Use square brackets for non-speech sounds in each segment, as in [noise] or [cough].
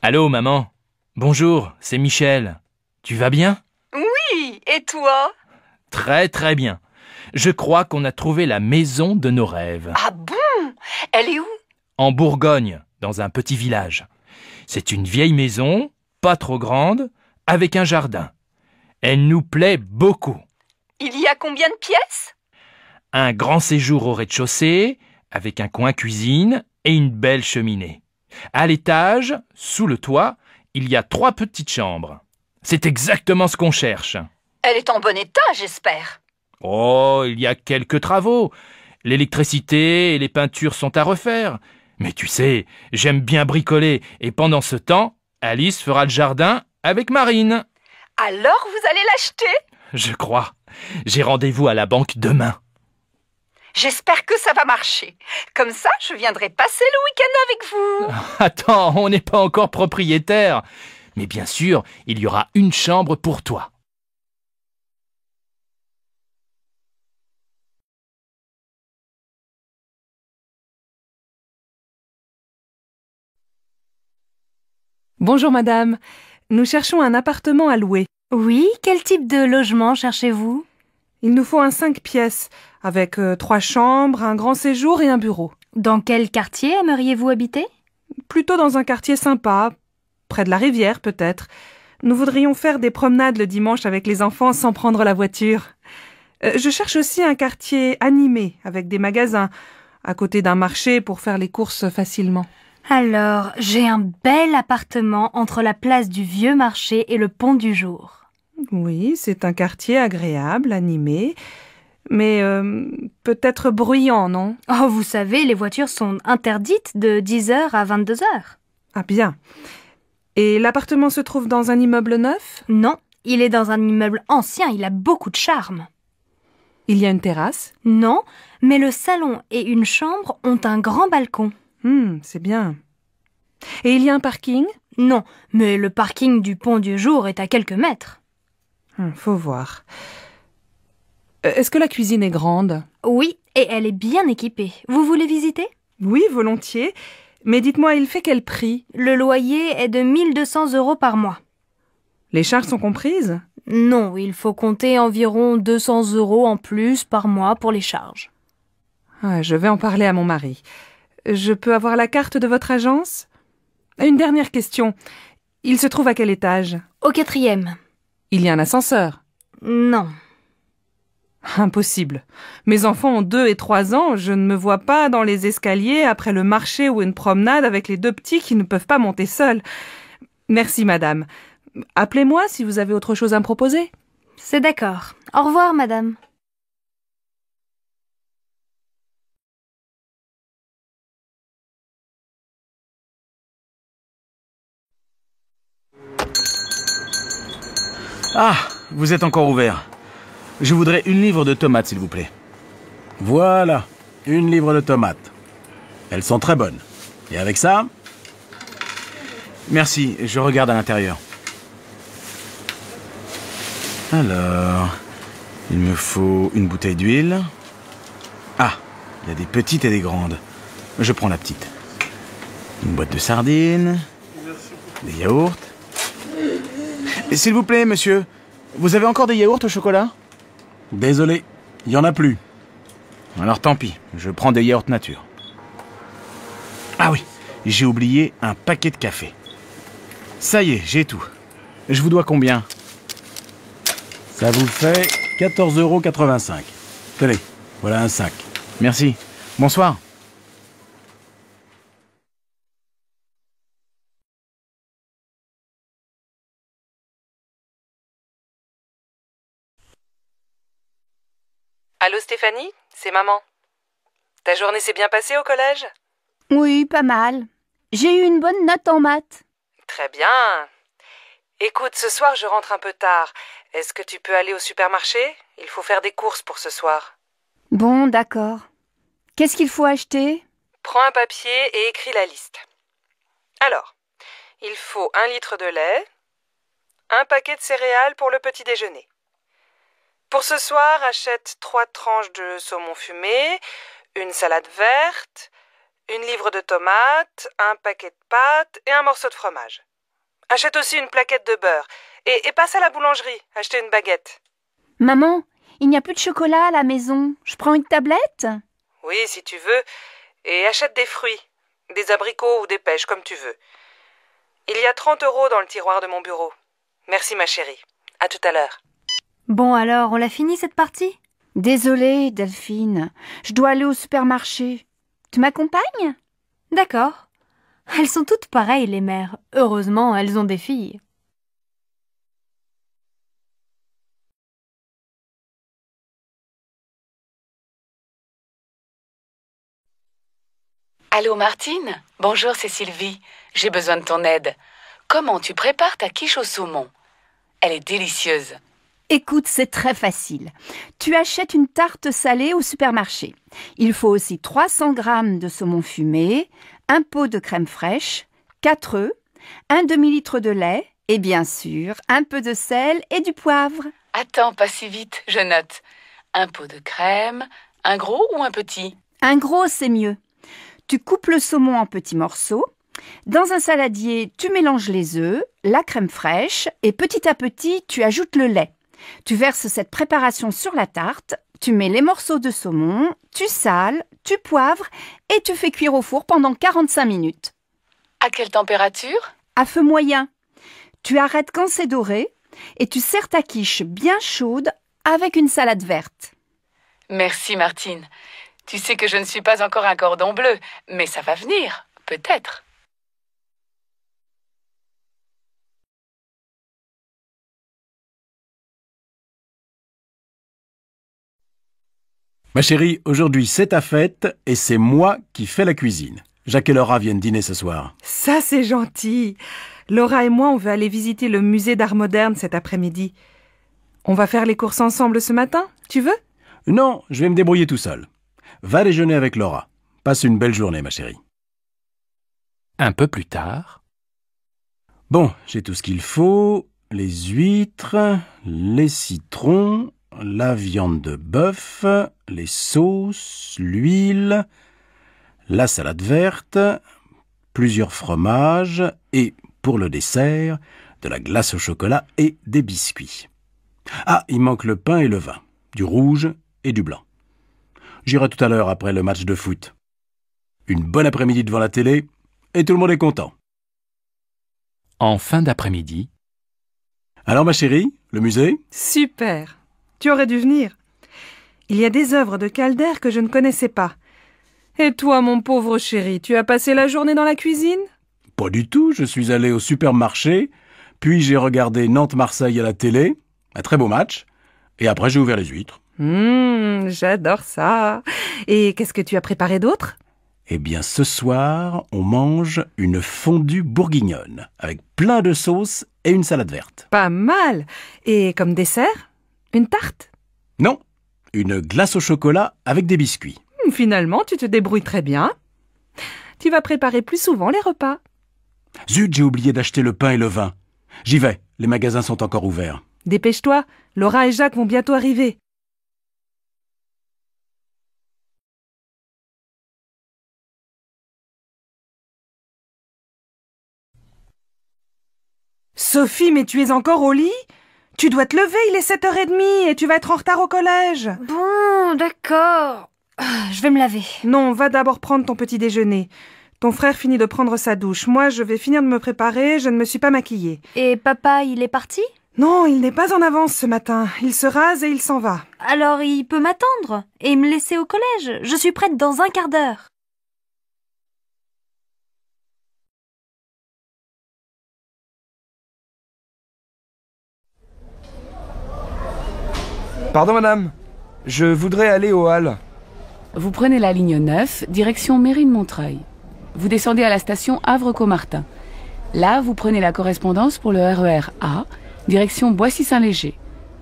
Allô, maman Bonjour, c'est Michel. Tu vas bien Oui, et toi Très très bien. Je crois qu'on a trouvé la maison de nos rêves. Ah bon Elle est où En Bourgogne, dans un petit village. C'est une vieille maison, pas trop grande, avec un jardin. Elle nous plaît beaucoup. Il y a combien de pièces Un grand séjour au rez-de-chaussée, avec un coin cuisine et une belle cheminée. À l'étage, sous le toit, il y a trois petites chambres. C'est exactement ce qu'on cherche. Elle est en bon état, j'espère. Oh, il y a quelques travaux. L'électricité et les peintures sont à refaire. Mais tu sais, j'aime bien bricoler, et pendant ce temps, Alice fera le jardin avec Marine. Alors vous allez l'acheter Je crois. J'ai rendez-vous à la banque demain. J'espère que ça va marcher. Comme ça, je viendrai passer le week-end avec vous. [laughs] Attends, on n'est pas encore propriétaire. Mais bien sûr, il y aura une chambre pour toi. Bonjour madame, nous cherchons un appartement à louer. Oui, quel type de logement cherchez-vous il nous faut un cinq pièces, avec euh, trois chambres, un grand séjour et un bureau. Dans quel quartier aimeriez-vous habiter Plutôt dans un quartier sympa, près de la rivière peut-être. Nous voudrions faire des promenades le dimanche avec les enfants sans prendre la voiture. Euh, je cherche aussi un quartier animé, avec des magasins, à côté d'un marché pour faire les courses facilement. Alors, j'ai un bel appartement entre la place du vieux marché et le pont du jour. Oui, c'est un quartier agréable, animé, mais euh, peut-être bruyant, non Oh, vous savez, les voitures sont interdites de 10h à 22h. Ah bien. Et l'appartement se trouve dans un immeuble neuf Non, il est dans un immeuble ancien, il a beaucoup de charme. Il y a une terrasse Non, mais le salon et une chambre ont un grand balcon. Hum, c'est bien. Et il y a un parking Non, mais le parking du pont du jour est à quelques mètres. Hmm, faut voir. Euh, est-ce que la cuisine est grande Oui, et elle est bien équipée. Vous voulez visiter Oui, volontiers. Mais dites-moi, il fait quel prix Le loyer est de 1200 euros par mois. Les charges sont comprises Non, il faut compter environ 200 euros en plus par mois pour les charges. Ah, je vais en parler à mon mari. Je peux avoir la carte de votre agence Une dernière question. Il se trouve à quel étage Au quatrième. Il y a un ascenseur Non. Impossible. Mes enfants ont deux et trois ans, je ne me vois pas dans les escaliers après le marché ou une promenade avec les deux petits qui ne peuvent pas monter seuls. Merci, madame. Appelez-moi si vous avez autre chose à me proposer. C'est d'accord. Au revoir, madame. Ah, vous êtes encore ouvert. Je voudrais une livre de tomates, s'il vous plaît. Voilà, une livre de tomates. Elles sont très bonnes. Et avec ça Merci, je regarde à l'intérieur. Alors, il me faut une bouteille d'huile. Ah, il y a des petites et des grandes. Je prends la petite. Une boîte de sardines, des yaourts, s'il vous plaît, monsieur, vous avez encore des yaourts au chocolat Désolé, il n'y en a plus. Alors tant pis, je prends des yaourts nature. Ah oui, j'ai oublié un paquet de café. Ça y est, j'ai tout. Je vous dois combien Ça vous fait 14,85 euros. Tenez, voilà un sac. Merci. Bonsoir. Allô Stéphanie, c'est maman. Ta journée s'est bien passée au collège Oui, pas mal. J'ai eu une bonne note en maths. Très bien. Écoute, ce soir je rentre un peu tard. Est-ce que tu peux aller au supermarché Il faut faire des courses pour ce soir. Bon, d'accord. Qu'est-ce qu'il faut acheter Prends un papier et écris la liste. Alors, il faut un litre de lait, un paquet de céréales pour le petit déjeuner, pour ce soir, achète trois tranches de saumon fumé, une salade verte, une livre de tomates, un paquet de pâtes et un morceau de fromage. Achète aussi une plaquette de beurre et, passe à la boulangerie, acheter une baguette. Maman, il n'y a plus de chocolat à la maison. Je prends une tablette Oui, si tu veux. Et achète des fruits, des abricots ou des pêches, comme tu veux. Il y a 30 euros dans le tiroir de mon bureau. Merci, ma chérie. À tout à l'heure. Bon alors, on l'a fini cette partie Désolée, Delphine. Je dois aller au supermarché. Tu m'accompagnes D'accord. Elles sont toutes pareilles, les mères. Heureusement, elles ont des filles. Allô Martine Bonjour, c'est Sylvie. J'ai besoin de ton aide. Comment tu prépares ta quiche au saumon Elle est délicieuse. Écoute, c'est très facile. Tu achètes une tarte salée au supermarché. Il faut aussi 300 g de saumon fumé, un pot de crème fraîche, 4 œufs, un demi-litre de lait et bien sûr un peu de sel et du poivre. Attends, pas si vite, je note. Un pot de crème, un gros ou un petit Un gros, c'est mieux. Tu coupes le saumon en petits morceaux. Dans un saladier, tu mélanges les œufs, la crème fraîche et petit à petit, tu ajoutes le lait. Tu verses cette préparation sur la tarte, tu mets les morceaux de saumon, tu sales, tu poivres et tu fais cuire au four pendant 45 minutes. À quelle température À feu moyen. Tu arrêtes quand c'est doré et tu sers ta quiche bien chaude avec une salade verte. Merci Martine. Tu sais que je ne suis pas encore un cordon bleu, mais ça va venir, peut-être. Ma chérie, aujourd'hui c'est ta fête et c'est moi qui fais la cuisine. Jacques et Laura viennent dîner ce soir. Ça c'est gentil. Laura et moi on veut aller visiter le musée d'art moderne cet après-midi. On va faire les courses ensemble ce matin, tu veux Non, je vais me débrouiller tout seul. Va déjeuner avec Laura. Passe une belle journée ma chérie. Un peu plus tard. Bon, j'ai tout ce qu'il faut. Les huîtres, les citrons, la viande de bœuf, les sauces, l'huile, la salade verte, plusieurs fromages et, pour le dessert, de la glace au chocolat et des biscuits. Ah, il manque le pain et le vin, du rouge et du blanc. J'irai tout à l'heure après le match de foot. Une bonne après-midi devant la télé et tout le monde est content. En fin d'après-midi. Alors ma chérie, le musée Super tu aurais dû venir. Il y a des œuvres de Calder que je ne connaissais pas. Et toi, mon pauvre chéri, tu as passé la journée dans la cuisine Pas du tout, je suis allé au supermarché, puis j'ai regardé Nantes-Marseille à la télé, un très beau match, et après j'ai ouvert les huîtres. Hmm, j'adore ça. Et qu'est-ce que tu as préparé d'autre Eh bien, ce soir, on mange une fondue bourguignonne, avec plein de sauce et une salade verte. Pas mal. Et comme dessert une tarte Non, une glace au chocolat avec des biscuits. Hmm, finalement, tu te débrouilles très bien. Tu vas préparer plus souvent les repas. Zut, j'ai oublié d'acheter le pain et le vin. J'y vais, les magasins sont encore ouverts. Dépêche-toi, Laura et Jacques vont bientôt arriver. Sophie, mais tu es encore au lit tu dois te lever, il est 7h30 et tu vas être en retard au collège. Bon, d'accord. Ah, je vais me laver. Non, va d'abord prendre ton petit déjeuner. Ton frère finit de prendre sa douche. Moi, je vais finir de me préparer, je ne me suis pas maquillée. Et papa, il est parti Non, il n'est pas en avance ce matin. Il se rase et il s'en va. Alors il peut m'attendre et me laisser au collège. Je suis prête dans un quart d'heure. Pardon, madame Je voudrais aller au halles. Vous prenez la ligne 9, direction de montreuil Vous descendez à la station Havre-Comartin. Là, vous prenez la correspondance pour le RER e A, direction Boissy-Saint-Léger.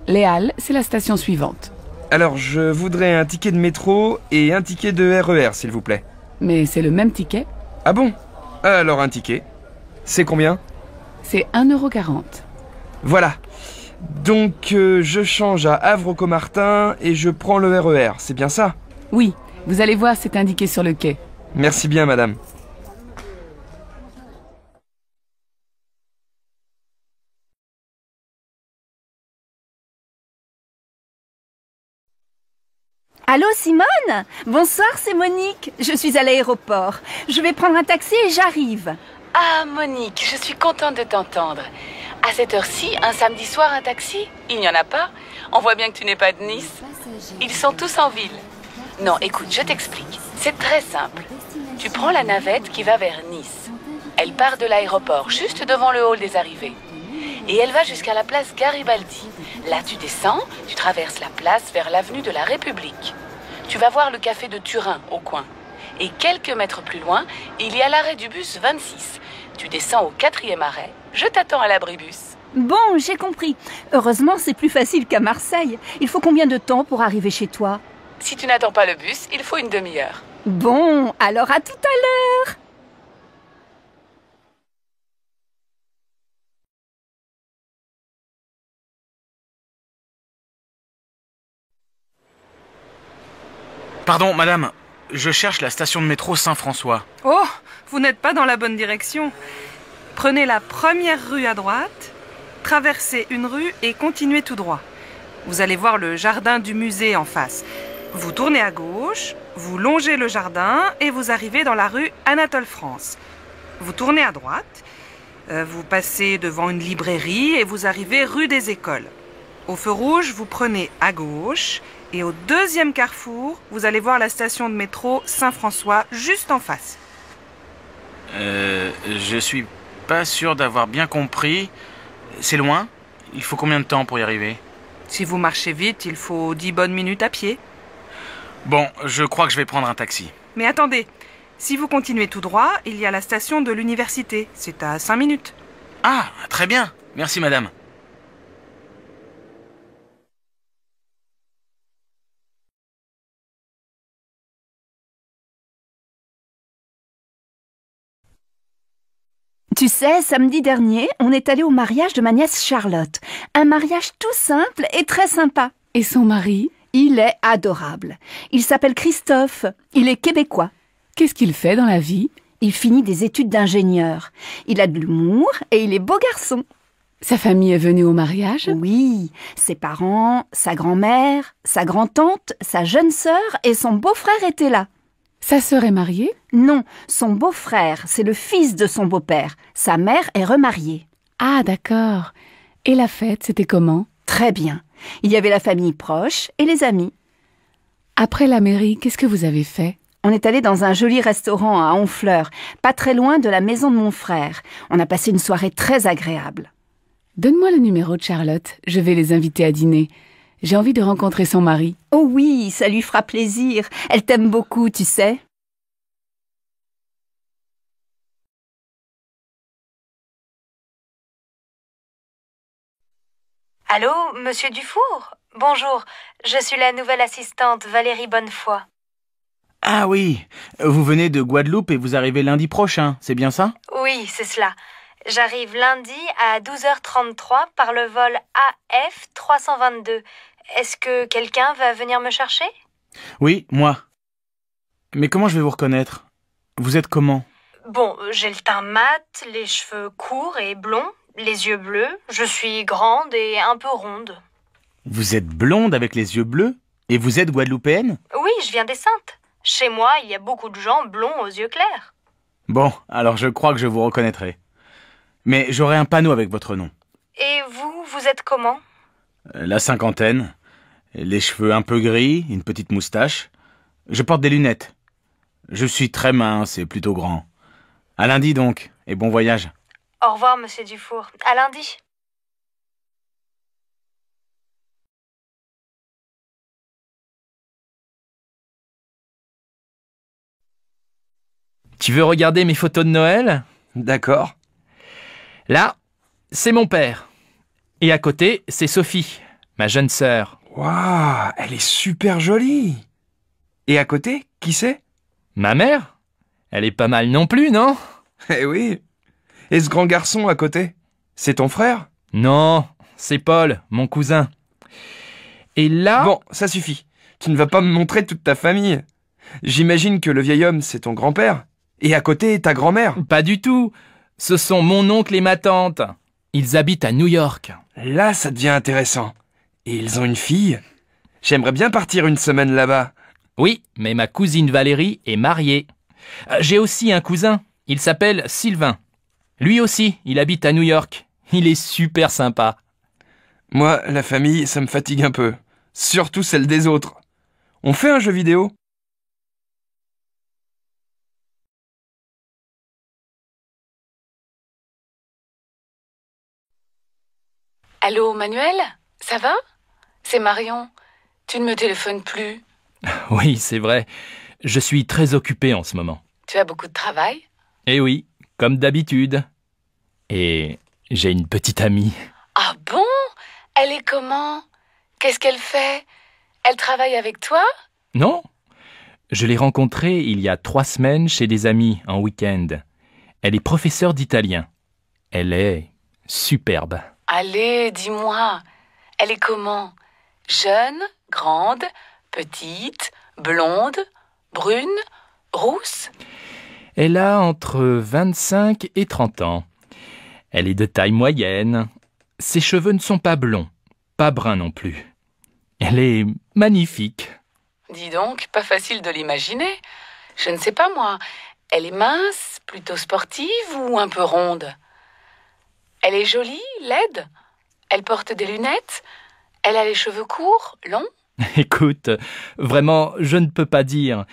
Les Halles, c'est la station suivante. Alors, je voudrais un ticket de métro et un ticket de RER, e s'il vous plaît. Mais c'est le même ticket Ah bon Alors, un ticket. C'est combien C'est 1,40€. Voilà. Donc euh, je change à Havre-Comartin et je prends le RER, e c'est bien ça Oui, vous allez voir, c'est indiqué sur le quai. Merci bien, madame. Allô Simone Bonsoir, c'est Monique. Je suis à l'aéroport. Je vais prendre un taxi et j'arrive. Ah, Monique, je suis contente de t'entendre. À cette heure-ci, un samedi soir, un taxi Il n'y en a pas. On voit bien que tu n'es pas de Nice. Ils sont tous en ville. Non, écoute, je t'explique. C'est très simple. Tu prends la navette qui va vers Nice. Elle part de l'aéroport, juste devant le hall des arrivées. Et elle va jusqu'à la place Garibaldi. Là, tu descends, tu traverses la place vers l'avenue de la République. Tu vas voir le café de Turin, au coin. Et quelques mètres plus loin, il y a l'arrêt du bus 26, tu descends au quatrième arrêt. Je t'attends à l'abribus. Bon, j'ai compris. Heureusement, c'est plus facile qu'à Marseille. Il faut combien de temps pour arriver chez toi Si tu n'attends pas le bus, il faut une demi-heure. Bon, alors à tout à l'heure Pardon, madame, je cherche la station de métro Saint-François. Oh, vous n'êtes pas dans la bonne direction. Prenez la première rue à droite, traversez une rue et continuez tout droit. Vous allez voir le jardin du musée en face. Vous tournez à gauche, vous longez le jardin et vous arrivez dans la rue Anatole France. Vous tournez à droite, euh, vous passez devant une librairie et vous arrivez rue des écoles. Au feu rouge, vous prenez à gauche, et au deuxième carrefour, vous allez voir la station de métro Saint-François juste en face. Euh, je suis pas sûr d'avoir bien compris. C'est loin Il faut combien de temps pour y arriver Si vous marchez vite, il faut 10 bonnes minutes à pied. Bon, je crois que je vais prendre un taxi. Mais attendez, si vous continuez tout droit, il y a la station de l'université. C'est à 5 minutes. Ah, très bien. Merci madame. Tu sais, samedi dernier, on est allé au mariage de ma nièce Charlotte. Un mariage tout simple et très sympa. Et son mari Il est adorable. Il s'appelle Christophe. Il est québécois. Qu'est-ce qu'il fait dans la vie Il finit des études d'ingénieur. Il a de l'humour et il est beau garçon. Sa famille est venue au mariage Oui, ses parents, sa grand-mère, sa grand-tante, sa jeune sœur et son beau-frère étaient là. Sa sœur est mariée Non, son beau-frère, c'est le fils de son beau-père. Sa mère est remariée. Ah, d'accord. Et la fête, c'était comment Très bien. Il y avait la famille proche et les amis. Après la mairie, qu'est-ce que vous avez fait On est allé dans un joli restaurant à Honfleur, pas très loin de la maison de mon frère. On a passé une soirée très agréable. Donne-moi le numéro de Charlotte, je vais les inviter à dîner. J'ai envie de rencontrer son mari. Oh oui, ça lui fera plaisir. Elle t'aime beaucoup, tu sais. Allô, monsieur Dufour Bonjour, je suis la nouvelle assistante Valérie Bonnefoy. Ah oui, vous venez de Guadeloupe et vous arrivez lundi prochain, c'est bien ça Oui, c'est cela. J'arrive lundi à 12h33 par le vol AF322. Est-ce que quelqu'un va venir me chercher Oui, moi. Mais comment je vais vous reconnaître Vous êtes comment Bon, j'ai le teint mat, les cheveux courts et blonds, les yeux bleus, je suis grande et un peu ronde. Vous êtes blonde avec les yeux bleus Et vous êtes guadeloupéenne Oui, je viens des Saintes. Chez moi, il y a beaucoup de gens blonds aux yeux clairs. Bon, alors je crois que je vous reconnaîtrai. Mais j'aurai un panneau avec votre nom. Et vous, vous êtes comment euh, la cinquantaine, les cheveux un peu gris, une petite moustache. Je porte des lunettes. Je suis très mince et plutôt grand. À lundi donc, et bon voyage. Au revoir, monsieur Dufour. À lundi. Tu veux regarder mes photos de Noël D'accord. Là, c'est mon père. Et à côté, c'est Sophie, ma jeune sœur. Waouh, elle est super jolie. Et à côté, qui c'est Ma mère Elle est pas mal non plus, non Eh oui. Et ce grand garçon à côté C'est ton frère Non, c'est Paul, mon cousin. Et là... Bon, ça suffit. Tu ne vas pas me montrer toute ta famille. J'imagine que le vieil homme, c'est ton grand-père. Et à côté, ta grand-mère. Pas du tout. Ce sont mon oncle et ma tante. Ils habitent à New York. Là, ça devient intéressant. Et ils ont une fille J'aimerais bien partir une semaine là-bas. Oui, mais ma cousine Valérie est mariée. Euh, j'ai aussi un cousin. Il s'appelle Sylvain. Lui aussi, il habite à New York. Il est super sympa. Moi, la famille, ça me fatigue un peu. Surtout celle des autres. On fait un jeu vidéo Allô, Manuel Ça va C'est Marion. Tu ne me téléphones plus. [laughs] Oui, c'est vrai. Je suis très occupé en ce moment. Tu as beaucoup de travail Eh oui, comme d'habitude. Et j'ai une petite amie. Ah bon Elle est comment Qu'est-ce qu'elle fait Elle travaille avec toi Non. Je l'ai rencontrée il y a trois semaines chez des amis en week-end. Elle est professeure d'italien. Elle est superbe. Allez, dis-moi, elle est comment Jeune, grande, petite, blonde, brune, rousse Elle a entre 25 et 30 ans. Elle est de taille moyenne. Ses cheveux ne sont pas blonds, pas bruns non plus. Elle est magnifique. Dis donc, pas facile de l'imaginer. Je ne sais pas moi. Elle est mince, plutôt sportive ou un peu ronde elle est jolie, laide Elle porte des lunettes Elle a les cheveux courts, longs [laughs] Écoute, vraiment, je ne peux pas dire.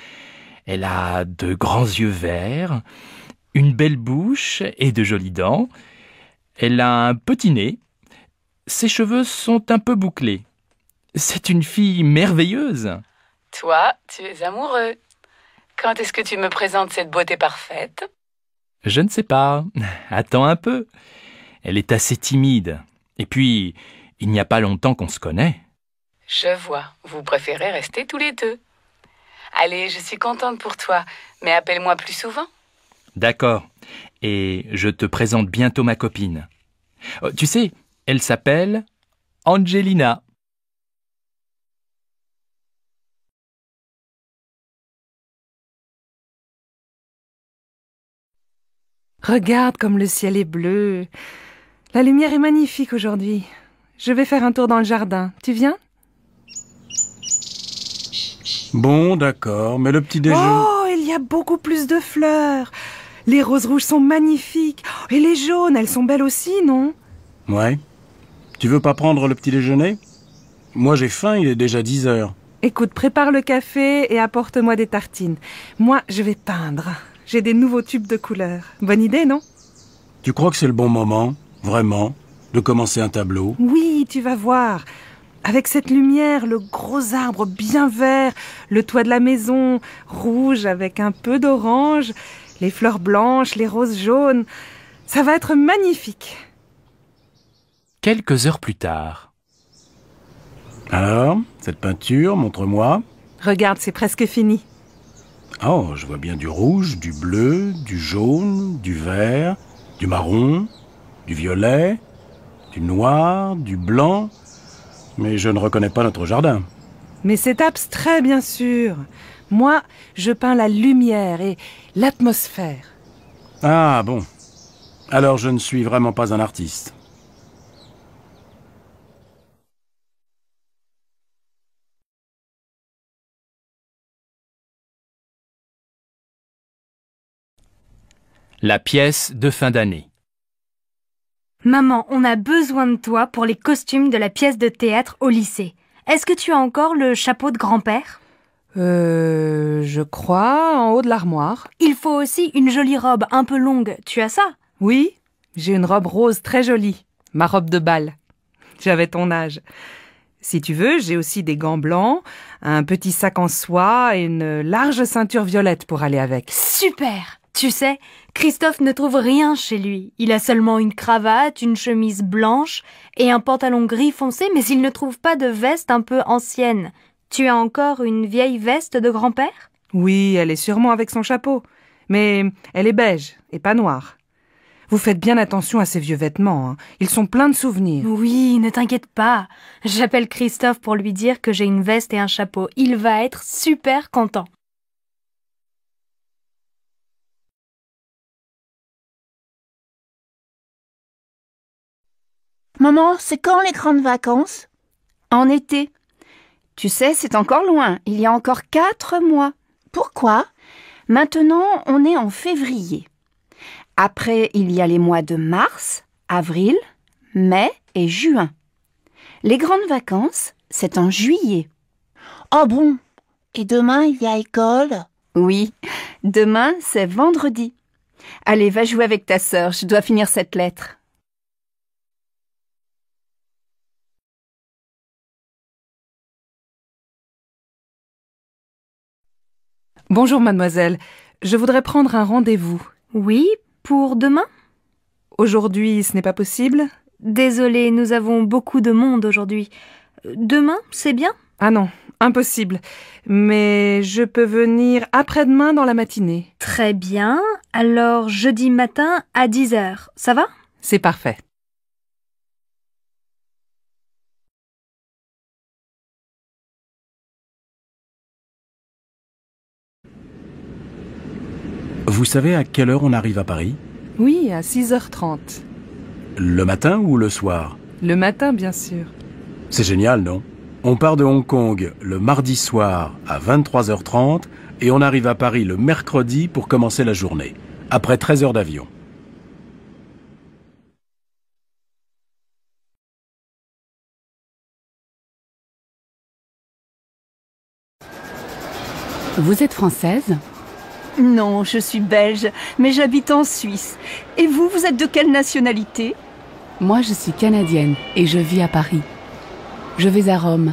Elle a de grands yeux verts, une belle bouche et de jolies dents. Elle a un petit nez. Ses cheveux sont un peu bouclés. C'est une fille merveilleuse. Toi, tu es amoureux. Quand est-ce que tu me présentes cette beauté parfaite Je ne sais pas. Attends un peu. Elle est assez timide. Et puis, il n'y a pas longtemps qu'on se connaît. Je vois, vous préférez rester tous les deux. Allez, je suis contente pour toi, mais appelle-moi plus souvent. D'accord. Et je te présente bientôt ma copine. Euh, tu sais, elle s'appelle Angelina. Regarde comme le ciel est bleu. La lumière est magnifique aujourd'hui. Je vais faire un tour dans le jardin. Tu viens Bon, d'accord, mais le petit déjeuner... Oh, il y a beaucoup plus de fleurs. Les roses rouges sont magnifiques. Et les jaunes, elles sont belles aussi, non Ouais. Tu veux pas prendre le petit déjeuner Moi j'ai faim, il est déjà 10 heures. Écoute, prépare le café et apporte-moi des tartines. Moi, je vais peindre. J'ai des nouveaux tubes de couleurs. Bonne idée, non Tu crois que c'est le bon moment Vraiment De commencer un tableau Oui, tu vas voir. Avec cette lumière, le gros arbre bien vert, le toit de la maison rouge avec un peu d'orange, les fleurs blanches, les roses jaunes. Ça va être magnifique. Quelques heures plus tard. Alors, cette peinture, montre-moi. Regarde, c'est presque fini. Oh, je vois bien du rouge, du bleu, du jaune, du vert, du marron, du violet, du noir, du blanc, mais je ne reconnais pas notre jardin. Mais c'est abstrait, bien sûr. Moi, je peins la lumière et l'atmosphère. Ah bon. Alors je ne suis vraiment pas un artiste. La pièce de fin d'année. Maman, on a besoin de toi pour les costumes de la pièce de théâtre au lycée. Est-ce que tu as encore le chapeau de grand-père Euh. Je crois, en haut de l'armoire. Il faut aussi une jolie robe un peu longue. Tu as ça Oui, j'ai une robe rose très jolie. Ma robe de bal. avais ton âge. Si tu veux, j'ai aussi des gants blancs, un petit sac en soie et une large ceinture violette pour aller avec. Super tu sais, Christophe ne trouve rien chez lui. Il a seulement une cravate, une chemise blanche et un pantalon gris foncé, mais il ne trouve pas de veste un peu ancienne. Tu as encore une vieille veste de grand-père Oui, elle est sûrement avec son chapeau. Mais elle est beige et pas noire. Vous faites bien attention à ces vieux vêtements. Hein. Ils sont pleins de souvenirs. Oui, ne t'inquiète pas. J'appelle Christophe pour lui dire que j'ai une veste et un chapeau. Il va être super content. Maman, c'est quand les grandes vacances En été. Tu sais, c'est encore loin. Il y a encore quatre mois. Pourquoi Maintenant, on est en février. Après, il y a les mois de mars, avril, mai et juin. Les grandes vacances, c'est en juillet. Oh bon Et demain, il y a école Oui, demain, c'est vendredi. Allez, va jouer avec ta sœur, je dois finir cette lettre. Bonjour mademoiselle, je voudrais prendre un rendez-vous. Oui, pour demain Aujourd'hui, ce n'est pas possible Désolée, nous avons beaucoup de monde aujourd'hui. Demain, c'est bien Ah non, impossible. Mais je peux venir après-demain dans la matinée. Très bien. Alors jeudi matin à 10h, ça va C'est parfait. Vous savez à quelle heure on arrive à Paris Oui, à 6h30. Le matin ou le soir Le matin, bien sûr. C'est génial, non On part de Hong Kong le mardi soir à 23h30 et on arrive à Paris le mercredi pour commencer la journée, après 13 heures d'avion. Vous êtes française non, je suis belge, mais j'habite en Suisse. Et vous, vous êtes de quelle nationalité Moi, je suis canadienne et je vis à Paris. Je vais à Rome.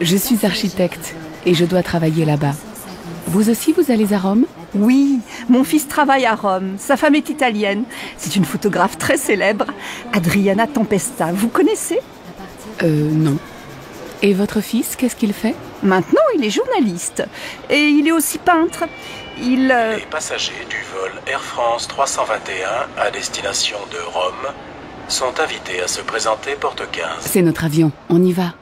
Je suis architecte et je dois travailler là-bas. Vous aussi, vous allez à Rome Oui, mon fils travaille à Rome. Sa femme est italienne. C'est une photographe très célèbre, Adriana Tempesta. Vous connaissez Euh, non. Et votre fils, qu'est-ce qu'il fait Maintenant, il est journaliste. Et il est aussi peintre. Euh, Les passagers du vol Air France 321 à destination de Rome sont invités à se présenter porte 15. C'est notre avion, on y va.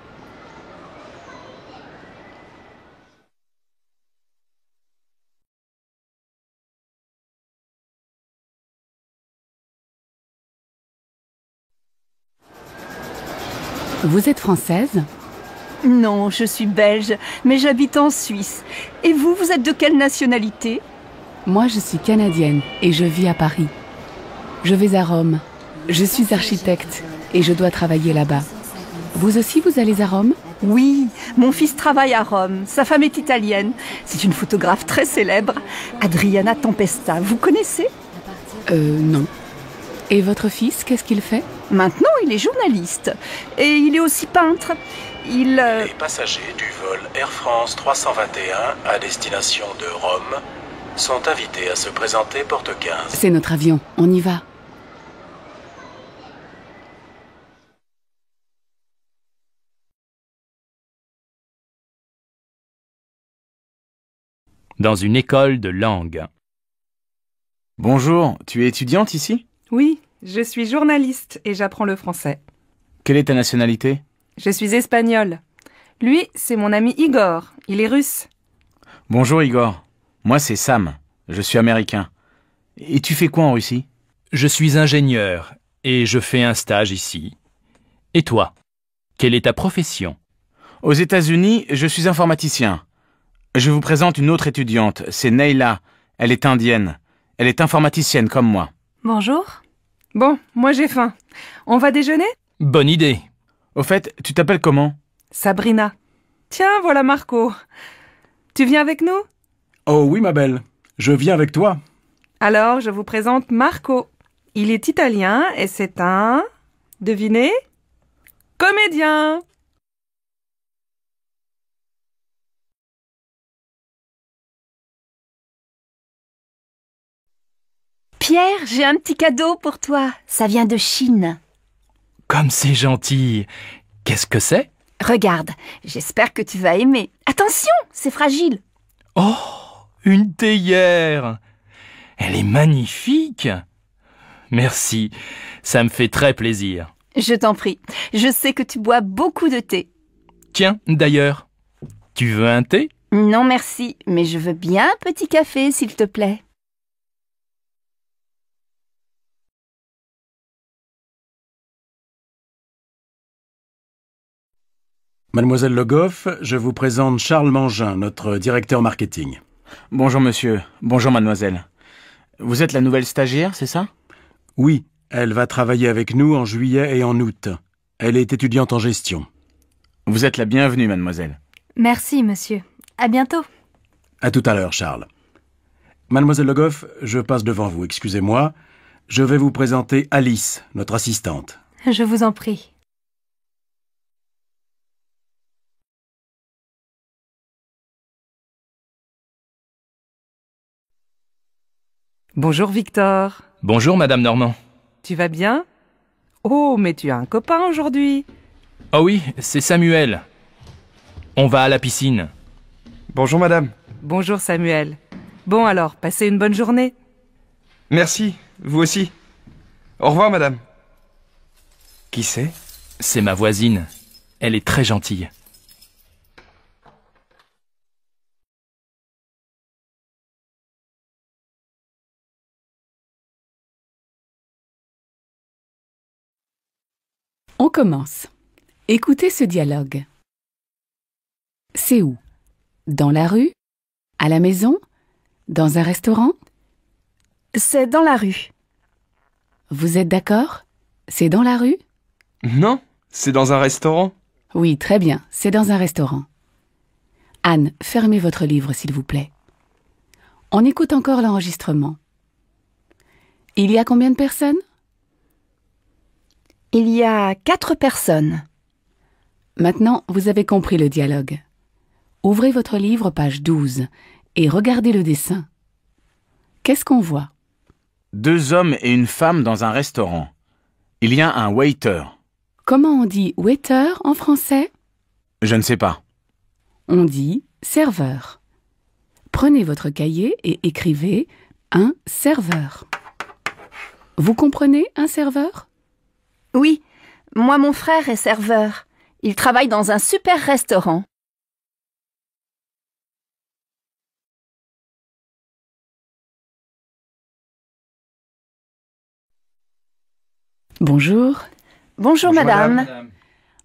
Vous êtes française non, je suis belge, mais j'habite en Suisse. Et vous, vous êtes de quelle nationalité Moi, je suis canadienne et je vis à Paris. Je vais à Rome. Je suis architecte et je dois travailler là-bas. Vous aussi, vous allez à Rome Oui, mon fils travaille à Rome. Sa femme est italienne. C'est une photographe très célèbre, Adriana Tempesta. Vous connaissez Euh, non. Et votre fils, qu'est-ce qu'il fait Maintenant, il est journaliste et il est aussi peintre. Euh, Les passagers du vol Air France 321 à destination de Rome sont invités à se présenter porte 15. C'est notre avion, on y va. Dans une école de langue. Bonjour, tu es étudiante ici Oui, je suis journaliste et j'apprends le français. Quelle est ta nationalité je suis espagnol. Lui, c'est mon ami Igor. Il est russe. Bonjour Igor. Moi, c'est Sam. Je suis américain. Et tu fais quoi en Russie Je suis ingénieur et je fais un stage ici. Et toi Quelle est ta profession Aux États-Unis, je suis informaticien. Je vous présente une autre étudiante, c'est Neila. Elle est indienne. Elle est informaticienne comme moi. Bonjour. Bon, moi j'ai faim. On va déjeuner Bonne idée. Au fait, tu t'appelles comment Sabrina. Tiens, voilà Marco. Tu viens avec nous Oh oui, ma belle. Je viens avec toi. Alors, je vous présente Marco. Il est italien et c'est un... Devinez Comédien Pierre, j'ai un petit cadeau pour toi. Ça vient de Chine. Comme c'est gentil Qu'est-ce que c'est Regarde, j'espère que tu vas aimer. Attention, c'est fragile. Oh, une théière Elle est magnifique Merci, ça me fait très plaisir. Je t'en prie, je sais que tu bois beaucoup de thé. Tiens, d'ailleurs, tu veux un thé Non merci, mais je veux bien un petit café, s'il te plaît. Mademoiselle Logoff, je vous présente Charles Mangin, notre directeur marketing. Bonjour monsieur, bonjour mademoiselle. Vous êtes la nouvelle stagiaire, c'est ça Oui, elle va travailler avec nous en juillet et en août. Elle est étudiante en gestion. Vous êtes la bienvenue, mademoiselle. Merci, monsieur. À bientôt. À tout à l'heure, Charles. Mademoiselle Le je passe devant vous, excusez-moi. Je vais vous présenter Alice, notre assistante. Je vous en prie. Bonjour Victor. Bonjour Madame Normand. Tu vas bien Oh, mais tu as un copain aujourd'hui. Oh oui, c'est Samuel. On va à la piscine. Bonjour Madame. Bonjour Samuel. Bon alors, passez une bonne journée. Merci, vous aussi. Au revoir Madame. Qui c'est C'est ma voisine. Elle est très gentille. On commence. Écoutez ce dialogue. C'est où Dans la rue À la maison Dans un restaurant C'est dans la rue. Vous êtes d'accord C'est dans la rue Non, c'est dans un restaurant. Oui, très bien, c'est dans un restaurant. Anne, fermez votre livre, s'il vous plaît. On écoute encore l'enregistrement. Il y a combien de personnes il y a quatre personnes. Maintenant, vous avez compris le dialogue. Ouvrez votre livre, page 12, et regardez le dessin. Qu'est-ce qu'on voit Deux hommes et une femme dans un restaurant. Il y a un waiter. Comment on dit waiter en français Je ne sais pas. On dit serveur. Prenez votre cahier et écrivez un serveur. Vous comprenez un serveur oui, moi mon frère est serveur. Il travaille dans un super restaurant. Bonjour. Bonjour, madame.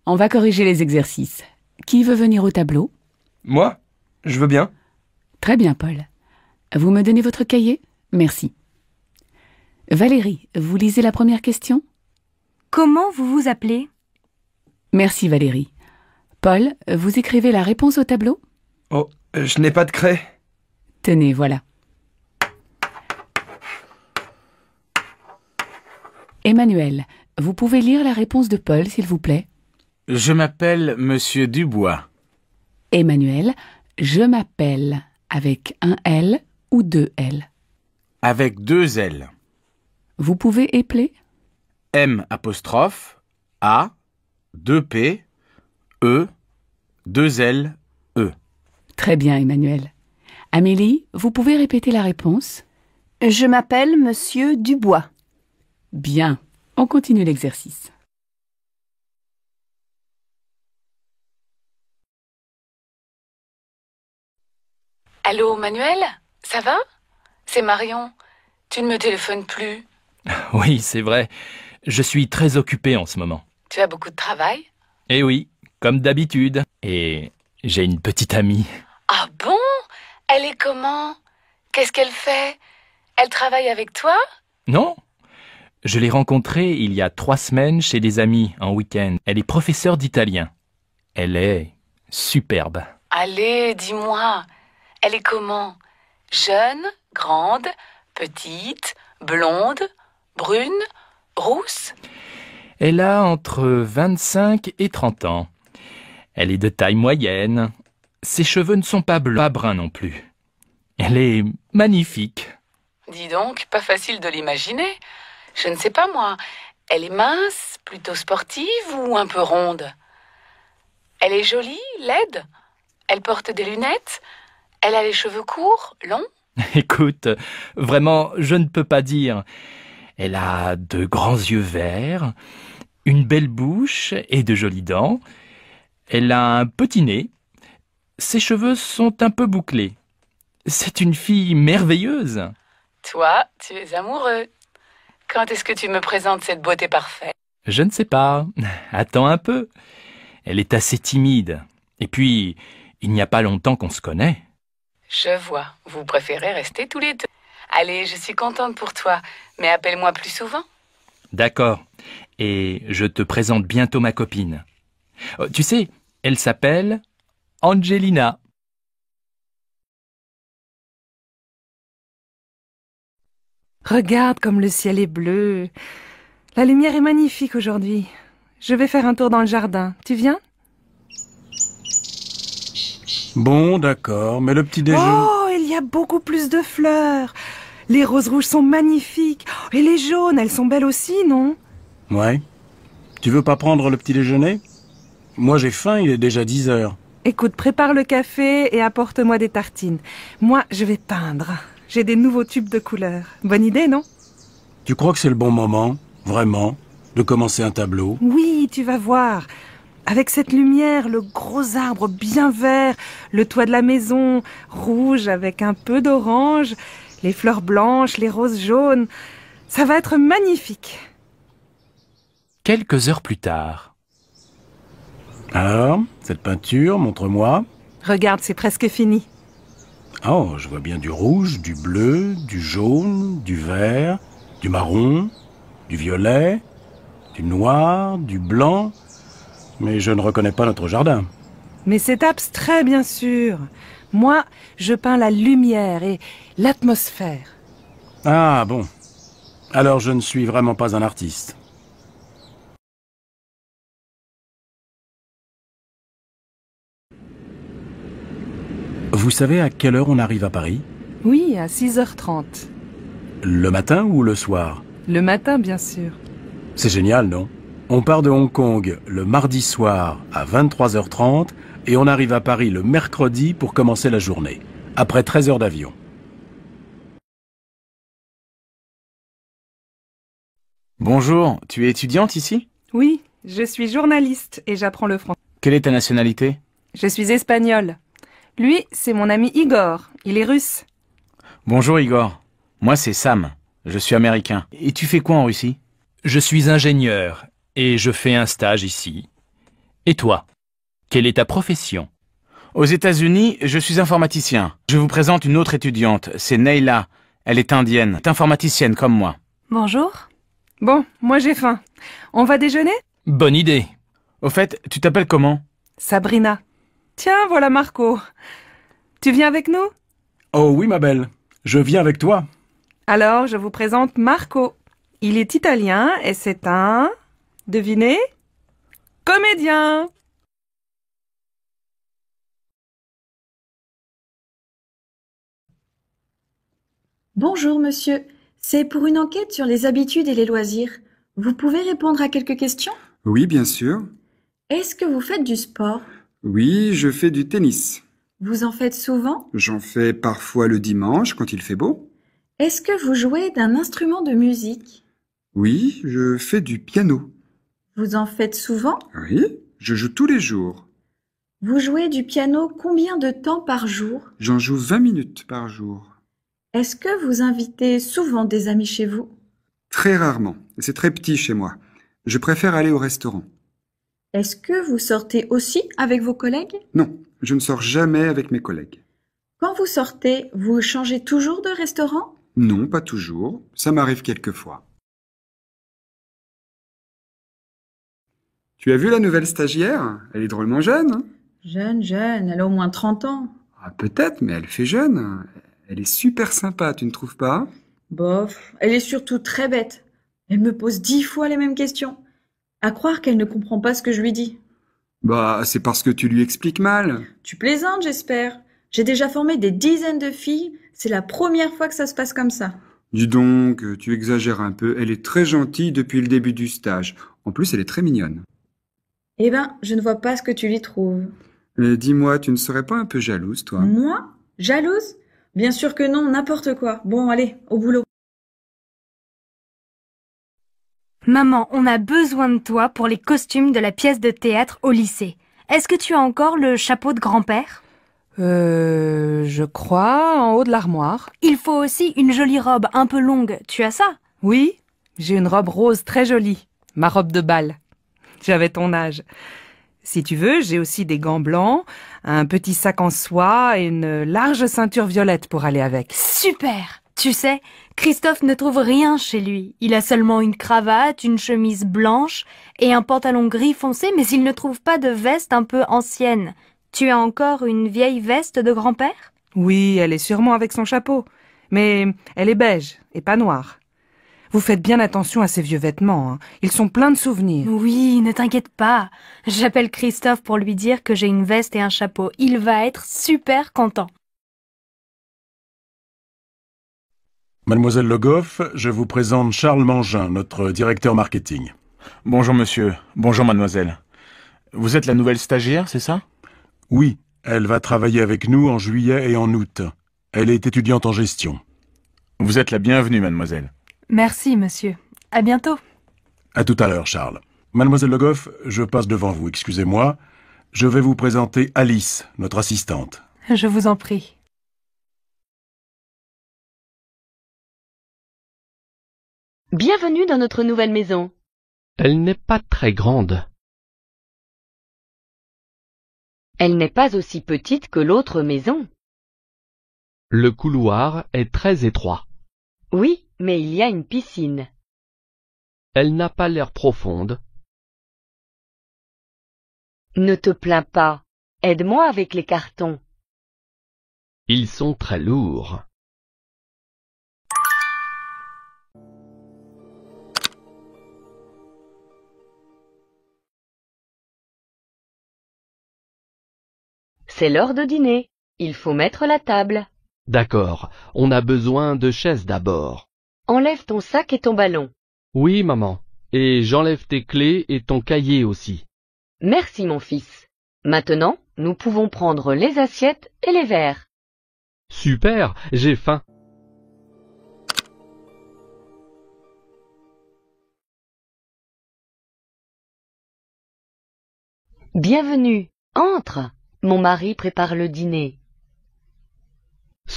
On va corriger les exercices. Qui veut venir au tableau Moi Je veux bien. Très bien, Paul. Vous me donnez votre cahier Merci. Valérie, vous lisez la première question Comment vous vous appelez Merci Valérie. Paul, vous écrivez la réponse au tableau Oh, je n'ai pas de craie. Tenez, voilà. Emmanuel, vous pouvez lire la réponse de Paul, s'il vous plaît Je m'appelle Monsieur Dubois. Emmanuel, je m'appelle avec un L ou deux L Avec deux L. Vous pouvez épeler M apostrophe A 2P E 2L E. Très bien, Emmanuel. Amélie, vous pouvez répéter la réponse Je m'appelle Monsieur Dubois. Bien, on continue l'exercice. Allô, Manuel Ça va C'est Marion. Tu ne me téléphones plus. [laughs] Oui, c'est vrai. Je suis très occupé en ce moment. Tu as beaucoup de travail Eh oui, comme d'habitude. Et j'ai une petite amie. Ah bon Elle est comment Qu'est-ce qu'elle fait Elle travaille avec toi Non. Je l'ai rencontrée il y a trois semaines chez des amis en week-end. Elle est professeure d'italien. Elle est superbe. Allez, dis-moi. Elle est comment Jeune, grande, petite, blonde, brune rousse Elle a entre 25 et 30 ans. Elle est de taille moyenne. Ses cheveux ne sont pas bleus, pas bruns non plus. Elle est magnifique. Dis donc, pas facile de l'imaginer. Je ne sais pas moi. Elle est mince, plutôt sportive ou un peu ronde Elle est jolie, laide Elle porte des lunettes Elle a les cheveux courts, longs [laughs] Écoute, vraiment, je ne peux pas dire. Elle a de grands yeux verts, une belle bouche et de jolies dents. Elle a un petit nez. Ses cheveux sont un peu bouclés. C'est une fille merveilleuse. Toi, tu es amoureux. Quand est-ce que tu me présentes cette beauté parfaite Je ne sais pas. Attends un peu. Elle est assez timide. Et puis, il n'y a pas longtemps qu'on se connaît. Je vois. Vous préférez rester tous les deux. Allez, je suis contente pour toi, mais appelle-moi plus souvent. D'accord. Et je te présente bientôt ma copine. Euh, tu sais, elle s'appelle Angelina. Regarde comme le ciel est bleu. La lumière est magnifique aujourd'hui. Je vais faire un tour dans le jardin. Tu viens Bon, d'accord, mais le petit déjeuner... Oh, il y a beaucoup plus de fleurs. Les roses rouges sont magnifiques. Et les jaunes, elles sont belles aussi, non Ouais. Tu veux pas prendre le petit déjeuner Moi j'ai faim, il est déjà 10 heures. Écoute, prépare le café et apporte-moi des tartines. Moi, je vais peindre. J'ai des nouveaux tubes de couleurs. Bonne idée, non Tu crois que c'est le bon moment, vraiment, de commencer un tableau Oui, tu vas voir. Avec cette lumière, le gros arbre bien vert, le toit de la maison rouge avec un peu d'orange, les fleurs blanches, les roses jaunes. Ça va être magnifique. Quelques heures plus tard. Alors, cette peinture, montre-moi. Regarde, c'est presque fini. Oh, je vois bien du rouge, du bleu, du jaune, du vert, du marron, du violet, du noir, du blanc. Mais je ne reconnais pas notre jardin. Mais c'est abstrait, bien sûr. Moi, je peins la lumière et l'atmosphère. Ah bon. Alors je ne suis vraiment pas un artiste. Vous savez à quelle heure on arrive à Paris Oui, à 6h30. Le matin ou le soir Le matin, bien sûr. C'est génial, non On part de Hong Kong le mardi soir à 23h30 et on arrive à Paris le mercredi pour commencer la journée, après 13 heures d'avion. Bonjour, tu es étudiante ici Oui, je suis journaliste et j'apprends le français. Quelle est ta nationalité Je suis espagnole. Lui, c'est mon ami Igor, il est russe. Bonjour Igor, moi c'est Sam, je suis américain. Et tu fais quoi en Russie Je suis ingénieur et je fais un stage ici. Et toi quelle est ta profession Aux États-Unis, je suis informaticien. Je vous présente une autre étudiante, c'est Neila. Elle est indienne, informaticienne comme moi. Bonjour. Bon, moi j'ai faim. On va déjeuner Bonne idée. Au fait, tu t'appelles comment Sabrina. Tiens, voilà Marco. Tu viens avec nous Oh oui, ma belle. Je viens avec toi. Alors, je vous présente Marco. Il est italien et c'est un... Devinez Comédien Bonjour monsieur, c'est pour une enquête sur les habitudes et les loisirs. Vous pouvez répondre à quelques questions Oui, bien sûr. Est-ce que vous faites du sport Oui, je fais du tennis. Vous en faites souvent J'en fais parfois le dimanche quand il fait beau. Est-ce que vous jouez d'un instrument de musique Oui, je fais du piano. Vous en faites souvent Oui, je joue tous les jours. Vous jouez du piano combien de temps par jour J'en joue 20 minutes par jour. Est-ce que vous invitez souvent des amis chez vous Très rarement. C'est très petit chez moi. Je préfère aller au restaurant. Est-ce que vous sortez aussi avec vos collègues Non, je ne sors jamais avec mes collègues. Quand vous sortez, vous changez toujours de restaurant Non, pas toujours. Ça m'arrive quelquefois. Tu as vu la nouvelle stagiaire Elle est drôlement jeune. Hein jeune, jeune, elle a au moins 30 ans. Ah, peut-être, mais elle fait jeune. Elle est super sympa, tu ne trouves pas Bof, elle est surtout très bête. Elle me pose dix fois les mêmes questions. À croire qu'elle ne comprend pas ce que je lui dis. Bah, c'est parce que tu lui expliques mal. Tu plaisantes, j'espère. J'ai déjà formé des dizaines de filles. C'est la première fois que ça se passe comme ça. Dis donc, tu exagères un peu. Elle est très gentille depuis le début du stage. En plus, elle est très mignonne. Eh ben, je ne vois pas ce que tu lui trouves. Euh, dis-moi, tu ne serais pas un peu jalouse, toi Moi Jalouse Bien sûr que non, n'importe quoi. Bon, allez, au boulot. Maman, on a besoin de toi pour les costumes de la pièce de théâtre au lycée. Est-ce que tu as encore le chapeau de grand-père Euh... Je crois, en haut de l'armoire. Il faut aussi une jolie robe un peu longue, tu as ça Oui, j'ai une robe rose très jolie, ma robe de bal. J'avais ton âge si tu veux. J'ai aussi des gants blancs, un petit sac en soie et une large ceinture violette pour aller avec. Super tu sais, Christophe ne trouve rien chez lui. Il a seulement une cravate, une chemise blanche et un pantalon gris foncé, mais il ne trouve pas de veste un peu ancienne. Tu as encore une vieille veste de grand-père Oui, elle est sûrement avec son chapeau. Mais elle est beige et pas noire. Vous faites bien attention à ces vieux vêtements. Hein. Ils sont pleins de souvenirs. Oui, ne t'inquiète pas. J'appelle Christophe pour lui dire que j'ai une veste et un chapeau. Il va être super content. Mademoiselle Logoff, je vous présente Charles Mangin, notre directeur marketing. Bonjour monsieur, bonjour mademoiselle. Vous êtes la nouvelle stagiaire, c'est ça Oui, elle va travailler avec nous en juillet et en août. Elle est étudiante en gestion. Vous êtes la bienvenue, mademoiselle. Merci, monsieur. À bientôt. À tout à l'heure, Charles. Mademoiselle Legoff, je passe devant vous, excusez-moi. Je vais vous présenter Alice, notre assistante. Je vous en prie. Bienvenue dans notre nouvelle maison. Elle n'est pas très grande. Elle n'est pas aussi petite que l'autre maison. Le couloir est très étroit. Oui, mais il y a une piscine. Elle n'a pas l'air profonde. Ne te plains pas. Aide-moi avec les cartons. Ils sont très lourds. C'est l'heure de dîner. Il faut mettre la table. D'accord, on a besoin de chaises d'abord. Enlève ton sac et ton ballon. Oui, maman. Et j'enlève tes clés et ton cahier aussi. Merci, mon fils. Maintenant, nous pouvons prendre les assiettes et les verres. Super, j'ai faim. Bienvenue. Entre. Mon mari prépare le dîner.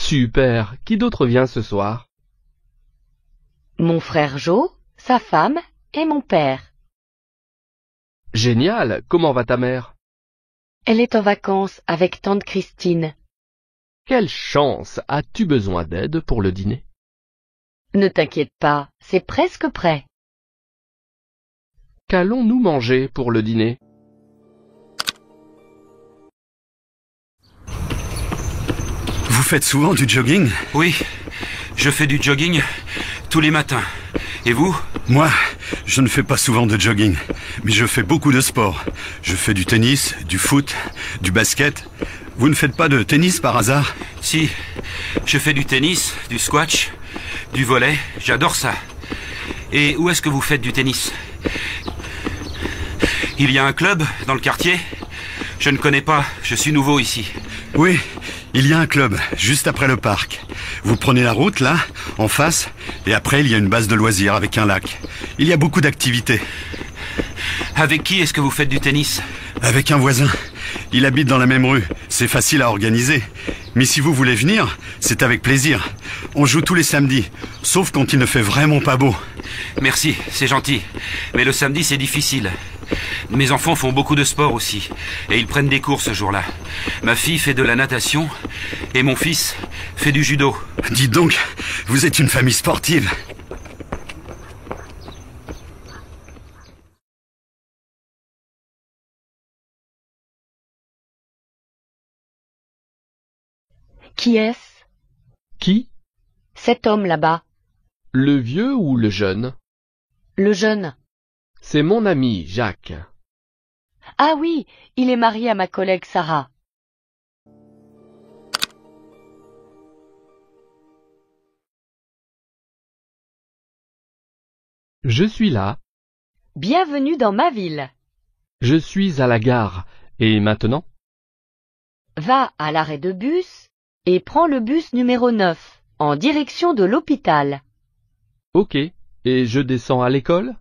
Super. Qui d'autre vient ce soir Mon frère Joe, sa femme et mon père. Génial. Comment va ta mère Elle est en vacances avec tante Christine. Quelle chance As-tu besoin d'aide pour le dîner Ne t'inquiète pas, c'est presque prêt. Qu'allons-nous manger pour le dîner Vous faites souvent du jogging Oui, je fais du jogging tous les matins. Et vous Moi, je ne fais pas souvent de jogging, mais je fais beaucoup de sport. Je fais du tennis, du foot, du basket. Vous ne faites pas de tennis par hasard Si, je fais du tennis, du squash, du volet, j'adore ça. Et où est-ce que vous faites du tennis Il y a un club dans le quartier Je ne connais pas, je suis nouveau ici. Oui, il y a un club, juste après le parc. Vous prenez la route, là, en face, et après, il y a une base de loisirs avec un lac. Il y a beaucoup d'activités. Avec qui est-ce que vous faites du tennis Avec un voisin. Il habite dans la même rue. C'est facile à organiser. Mais si vous voulez venir, c'est avec plaisir. On joue tous les samedis, sauf quand il ne fait vraiment pas beau. Merci, c'est gentil. Mais le samedi, c'est difficile. Mes enfants font beaucoup de sport aussi, et ils prennent des cours ce jour-là. Ma fille fait de la natation, et mon fils fait du judo. Dites donc, vous êtes une famille sportive. Qui est-ce Qui Cet homme là-bas. Le vieux ou le jeune Le jeune. C'est mon ami, Jacques. Ah oui, il est marié à ma collègue Sarah. Je suis là. Bienvenue dans ma ville. Je suis à la gare. Et maintenant Va à l'arrêt de bus et prends le bus numéro 9, en direction de l'hôpital. Ok, et je descends à l'école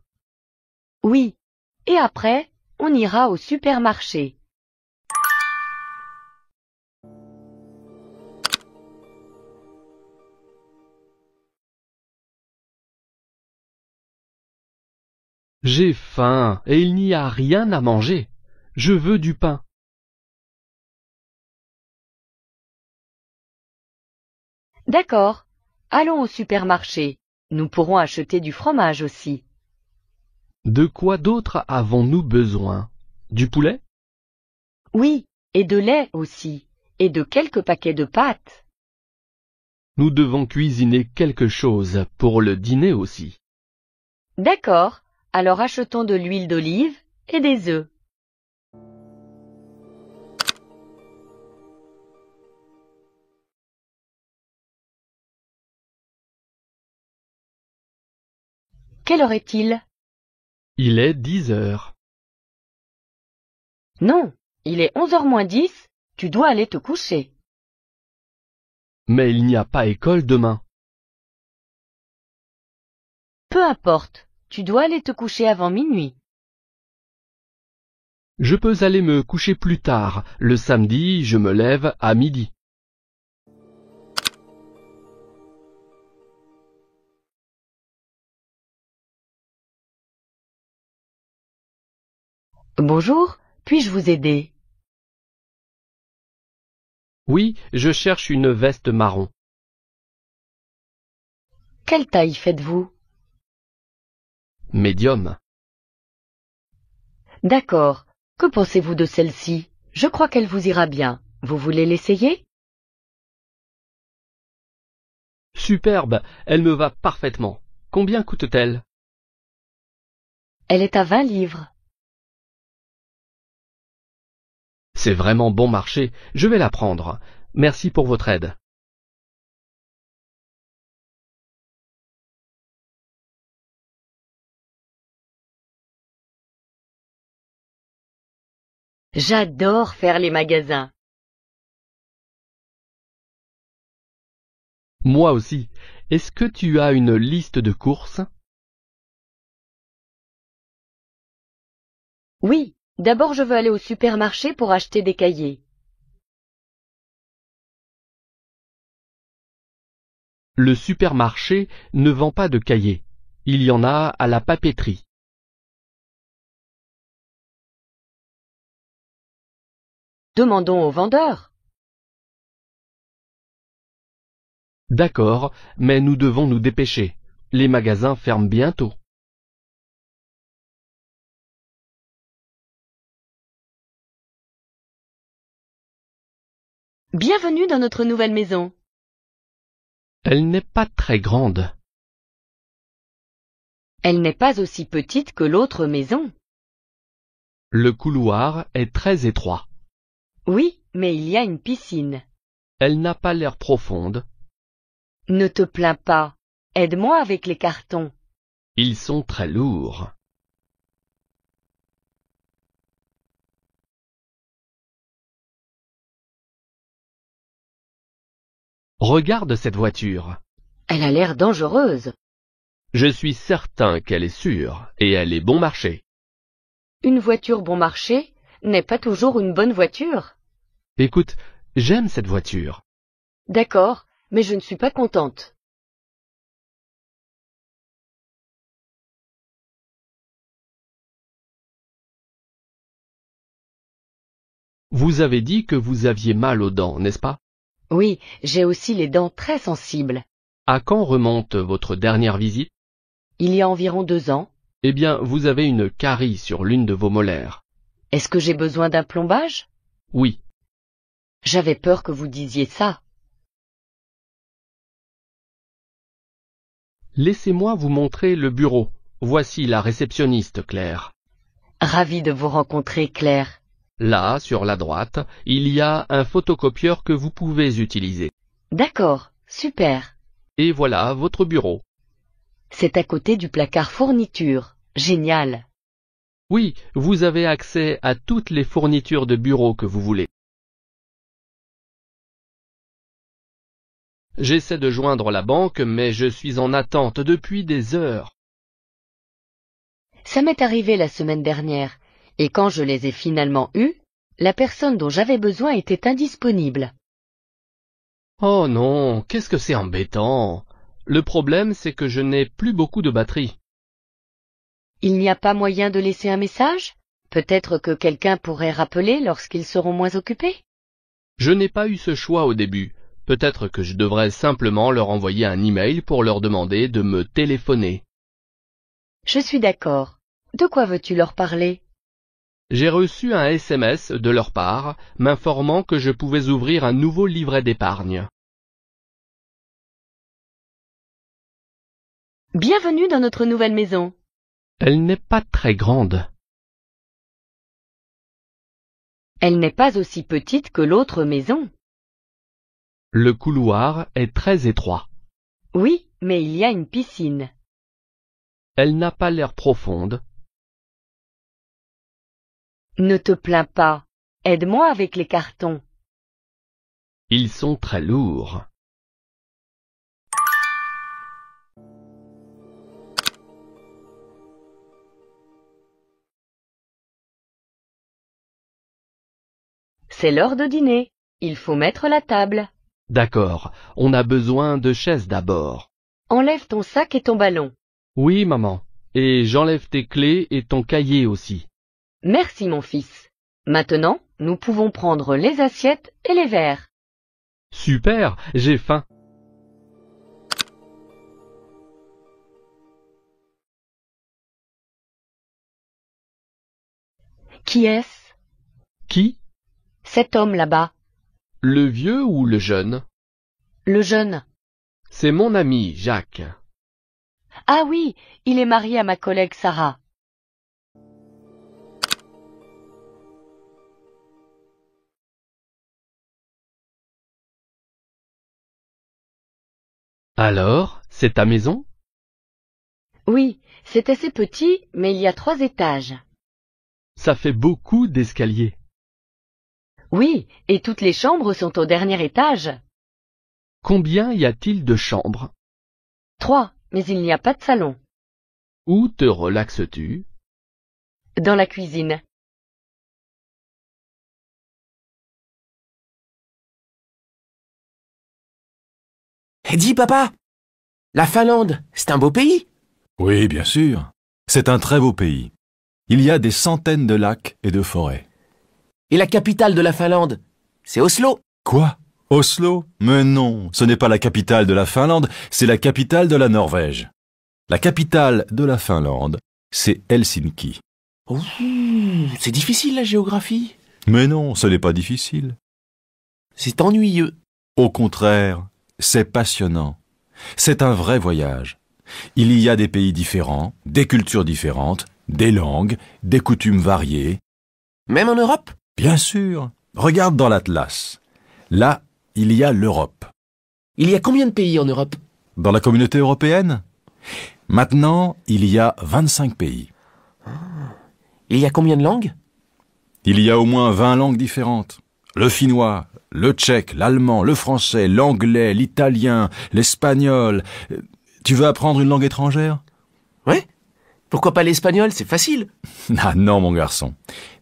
Oui. Et après, on ira au supermarché. J'ai faim et il n'y a rien à manger. Je veux du pain. D'accord. Allons au supermarché. Nous pourrons acheter du fromage aussi. De quoi d'autre avons-nous besoin Du poulet Oui, et de lait aussi, et de quelques paquets de pâtes. Nous devons cuisiner quelque chose pour le dîner aussi. D'accord, alors achetons de l'huile d'olive et des œufs. Quelle heure est-il Il est dix heures. Non, il est onze heures moins dix, tu dois aller te coucher. Mais il n'y a pas école demain. Peu importe, tu dois aller te coucher avant minuit. Je peux aller me coucher plus tard. Le samedi, je me lève à midi. Bonjour, puis-je vous aider Oui, je cherche une veste marron. Quelle taille faites-vous Médium. D'accord. Que pensez-vous de celle-ci Je crois qu'elle vous ira bien. Vous voulez l'essayer Superbe, elle me va parfaitement. Combien coûte-t-elle Elle est à vingt livres. C'est vraiment bon marché, je vais la prendre. Merci pour votre aide. J'adore faire les magasins. Moi aussi. Est-ce que tu as une liste de courses Oui, D'abord je veux aller au supermarché pour acheter des cahiers. Le supermarché ne vend pas de cahiers. Il y en a à la papeterie. Demandons au vendeur. D'accord, mais nous devons nous dépêcher. Les magasins ferment bientôt. Bienvenue dans notre nouvelle maison. Elle n'est pas très grande. Elle n'est pas aussi petite que l'autre maison. Le couloir est très étroit. Oui, mais il y a une piscine. Elle n'a pas l'air profonde. Ne te plains pas. Aide-moi avec les cartons. Ils sont très lourds. Regarde cette voiture. Elle a l'air dangereuse. Je suis certain qu'elle est sûre et elle est bon marché. Une voiture bon marché n'est pas toujours une bonne voiture. Écoute, j'aime cette voiture. D'accord, mais je ne suis pas contente. Vous avez dit que vous aviez mal aux dents, n'est-ce pas oui, j'ai aussi les dents très sensibles. À quand remonte votre dernière visite Il y a environ deux ans. Eh bien, vous avez une carie sur l'une de vos molaires. Est-ce que j'ai besoin d'un plombage Oui. J'avais peur que vous disiez ça. Laissez-moi vous montrer le bureau. Voici la réceptionniste, Claire. Ravi de vous rencontrer, Claire. Là, sur la droite, il y a un photocopieur que vous pouvez utiliser. D'accord, super. Et voilà votre bureau. C'est à côté du placard fourniture. Génial. Oui, vous avez accès à toutes les fournitures de bureau que vous voulez. J'essaie de joindre la banque, mais je suis en attente depuis des heures. Ça m'est arrivé la semaine dernière et quand je les ai finalement eus, la personne dont j'avais besoin était indisponible. Oh non, qu'est-ce que c'est embêtant. Le problème c'est que je n'ai plus beaucoup de batterie. Il n'y a pas moyen de laisser un message Peut-être que quelqu'un pourrait rappeler lorsqu'ils seront moins occupés Je n'ai pas eu ce choix au début. Peut-être que je devrais simplement leur envoyer un email pour leur demander de me téléphoner. Je suis d'accord. De quoi veux-tu leur parler j'ai reçu un SMS de leur part m'informant que je pouvais ouvrir un nouveau livret d'épargne. Bienvenue dans notre nouvelle maison. Elle n'est pas très grande. Elle n'est pas aussi petite que l'autre maison. Le couloir est très étroit. Oui, mais il y a une piscine. Elle n'a pas l'air profonde, ne te plains pas. Aide-moi avec les cartons. Ils sont très lourds. C'est l'heure de dîner. Il faut mettre la table. D'accord. On a besoin de chaises d'abord. Enlève ton sac et ton ballon. Oui, maman. Et j'enlève tes clés et ton cahier aussi. Merci, mon fils. Maintenant, nous pouvons prendre les assiettes et les verres. Super, j'ai faim. Qui est-ce Qui Cet homme là-bas. Le vieux ou le jeune Le jeune. C'est mon ami, Jacques. Ah oui, il est marié à ma collègue Sarah. Alors, c'est ta maison Oui, c'est assez petit, mais il y a trois étages. Ça fait beaucoup d'escaliers. Oui, et toutes les chambres sont au dernier étage. Combien y a-t-il de chambres Trois, mais il n'y a pas de salon. Où te relaxes-tu Dans la cuisine. Eh, dis, papa, la Finlande, c'est un beau pays Oui, bien sûr. C'est un très beau pays. Il y a des centaines de lacs et de forêts. Et la capitale de la Finlande, c'est Oslo Quoi Oslo Mais non, ce n'est pas la capitale de la Finlande, c'est la capitale de la Norvège. La capitale de la Finlande, c'est Helsinki. Oh, c'est difficile la géographie Mais non, ce n'est pas difficile. C'est ennuyeux. Au contraire, c'est passionnant. C'est un vrai voyage. Il y a des pays différents, des cultures différentes, des langues, des coutumes variées. Même en Europe Bien sûr. Regarde dans l'Atlas. Là, il y a l'Europe. Il y a combien de pays en Europe Dans la communauté européenne Maintenant, il y a 25 pays. Il y a combien de langues Il y a au moins 20 langues différentes. Le finnois, le tchèque, l'allemand, le français, l'anglais, l'italien, l'espagnol. Tu veux apprendre une langue étrangère Oui. Pourquoi pas l'espagnol C'est facile. [laughs] Ah non, mon garçon.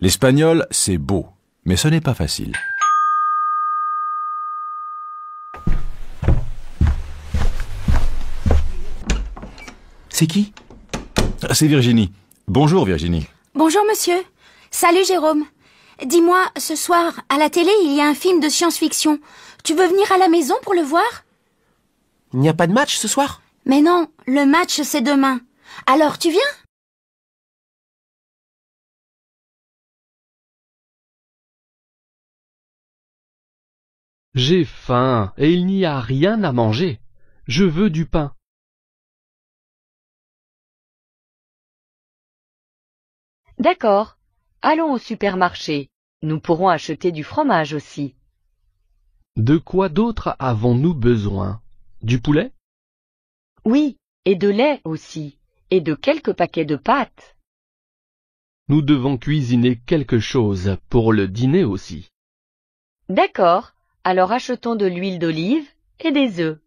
L'espagnol, c'est beau, mais ce n'est pas facile. C'est qui C'est Virginie. Bonjour Virginie. Bonjour monsieur. Salut Jérôme. Dis-moi, ce soir, à la télé, il y a un film de science-fiction. Tu veux venir à la maison pour le voir Il n'y a pas de match ce soir Mais non, le match c'est demain. Alors tu viens J'ai faim et il n'y a rien à manger. Je veux du pain. D'accord. Allons au supermarché. Nous pourrons acheter du fromage aussi. De quoi d'autre avons-nous besoin Du poulet Oui, et de lait aussi, et de quelques paquets de pâtes. Nous devons cuisiner quelque chose pour le dîner aussi. D'accord, alors achetons de l'huile d'olive et des œufs.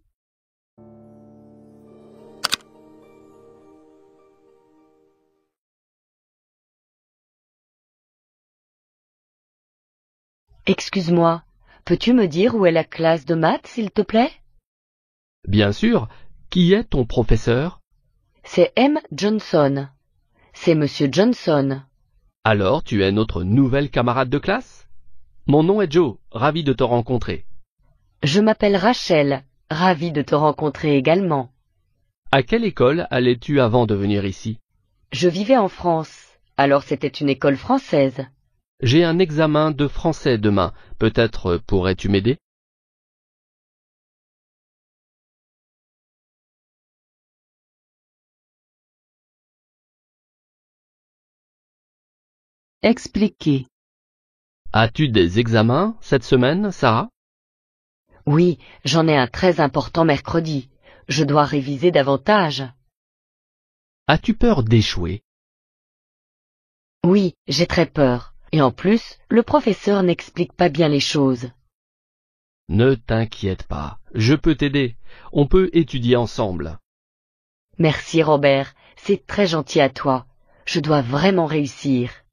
Excuse-moi, peux-tu me dire où est la classe de maths, s'il te plaît Bien sûr. Qui est ton professeur C'est M. Johnson. C'est M. Johnson. Alors, tu es notre nouvelle camarade de classe Mon nom est Joe, ravi de te rencontrer. Je m'appelle Rachel, ravi de te rencontrer également. À quelle école allais-tu avant de venir ici Je vivais en France, alors c'était une école française. J'ai un examen de français demain, peut-être pourrais-tu m'aider. Expliquer. As-tu des examens cette semaine, Sarah Oui, j'en ai un très important mercredi. Je dois réviser davantage. As-tu peur d'échouer Oui, j'ai très peur. Et en plus, le professeur n'explique pas bien les choses. Ne t'inquiète pas, je peux t'aider. On peut étudier ensemble. Merci Robert, c'est très gentil à toi. Je dois vraiment réussir.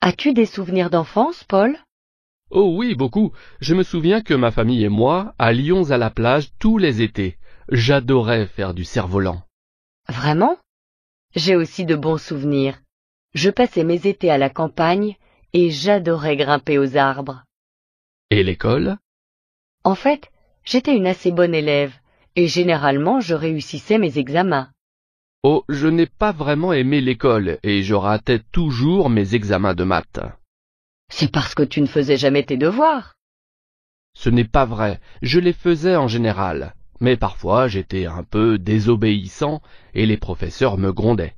As-tu des souvenirs d'enfance, Paul Oh oui, beaucoup. Je me souviens que ma famille et moi allions à la plage tous les étés. J'adorais faire du cerf-volant. Vraiment J'ai aussi de bons souvenirs. Je passais mes étés à la campagne et j'adorais grimper aux arbres. Et l'école En fait, j'étais une assez bonne élève et généralement je réussissais mes examens. Oh, je n'ai pas vraiment aimé l'école et je ratais toujours mes examens de maths. C'est parce que tu ne faisais jamais tes devoirs. Ce n'est pas vrai, je les faisais en général, mais parfois j'étais un peu désobéissant et les professeurs me grondaient.